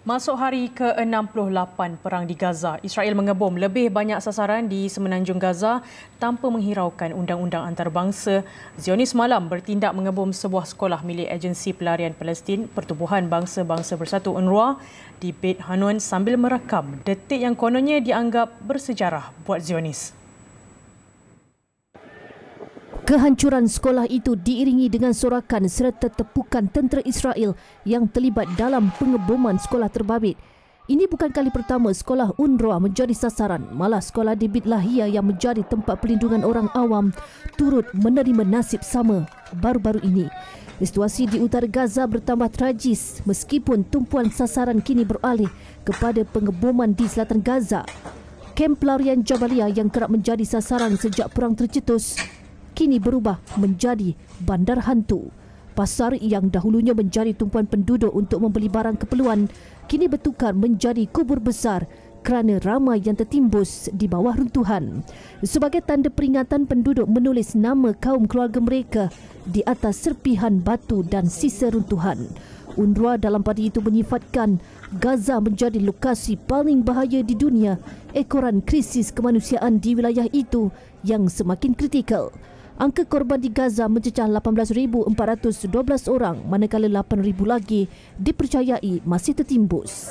Masuk hari ke-68 perang di Gaza, Israel mengebom lebih banyak sasaran di semenanjung Gaza tanpa menghiraukan undang-undang antarabangsa. Zionis malam bertindak mengebom sebuah sekolah milik agensi pelarian Palestin Pertubuhan Bangsa-Bangsa Bersatu UNRWA di Beit Hanun sambil merakam detik yang kononnya dianggap bersejarah buat Zionis. Kehancuran sekolah itu diiringi dengan sorakan serta tepukan tentera Israel yang terlibat dalam pengeboman sekolah terbabit. Ini bukan kali pertama sekolah UNRWA menjadi sasaran, malah sekolah di Bitlahia yang menjadi tempat pelindungan orang awam turut menerima nasib sama baru-baru ini. Situasi di utara Gaza bertambah tragis meskipun tumpuan sasaran kini beralih kepada pengeboman di selatan Gaza. Kem pelarian Jabalia yang kerap menjadi sasaran sejak perang tercetus kini berubah menjadi bandar hantu. Pasar yang dahulunya menjadi tumpuan penduduk untuk membeli barang keperluan kini bertukar menjadi kubur besar kerana ramai yang tertimbus di bawah runtuhan. Sebagai tanda peringatan penduduk menulis nama kaum keluarga mereka di atas serpihan batu dan sisa runtuhan. UNRWA dalam pada itu menyifatkan Gaza menjadi lokasi paling bahaya di dunia ekoran krisis kemanusiaan di wilayah itu yang semakin kritikal. Angka korban di Gaza mencecah 18,412 orang manakala 8,000 lagi dipercayai masih tertimbus.